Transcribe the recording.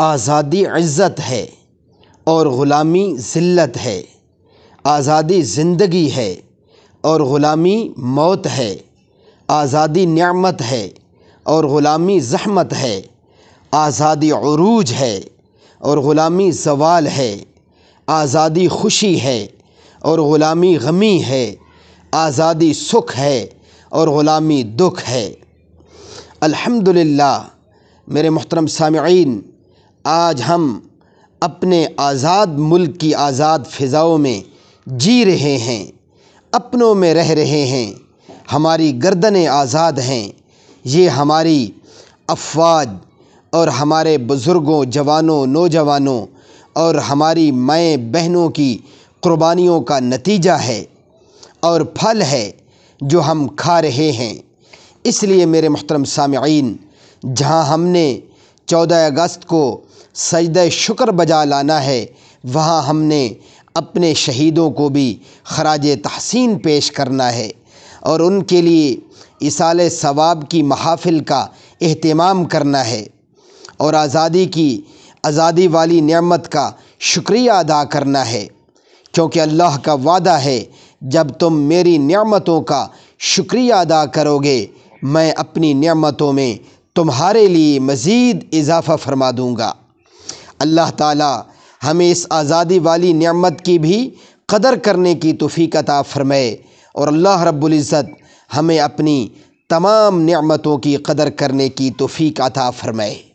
आज़ादी इज़्ज़त है और ग़ुलामी ज़िल्लत है आज़ादी ज़िंदगी है और ग़ुलामी मौत है आज़ादी नियामत है और ग़ुलामी ज़हमत है आज़ादी अरूज है और ग़ुलामी जवाल है आज़ादी खुशी है और ग़ुलामी गमी है आज़ादी सुख है और ग़ुलामी दुख है अल्हम्दुलिल्लाह मेरे मोहतरम सामीन आज हम अपने आज़ाद मुल्क की आज़ाद फ़िज़ाओं में जी रहे हैं अपनों में रह रहे हैं हमारी गर्दनें आज़ाद हैं ये हमारी अफवाज और हमारे बुज़ुर्गों जवानों नौजवानों और हमारी माएँ बहनों की क़ुरबानियों का नतीजा है और फल है जो हम खा रहे हैं इसलिए मेरे मोहतरम सामीन जहाँ हमने चौदह अगस्त को सजद शुक्र बजा लाना है वहाँ हमने अपने शहीदों को भी खराज तहसीन पेश करना है और उनके लिए इसाल सवाब की महाफिल का अहतमाम करना है और आज़ादी की आज़ादी वाली नमत का शुक्रिया अदा करना है क्योंकि अल्लाह का वादा है जब तुम मेरी नमतों का शुक्रिया अदा करोगे मैं अपनी नमतों में तुम्हारे लिए मज़ीद इजाफ़ा फरमा दूँगा अल्लाह ताला हमें इस आज़ादी वाली नियामत की भी कदर करने की तोफ़ीकता अता फ़रमाए और अल्लाह रब्ज़त हमें अपनी तमाम नियामतों की कदर करने की तोफ़ी अता फ़रमाए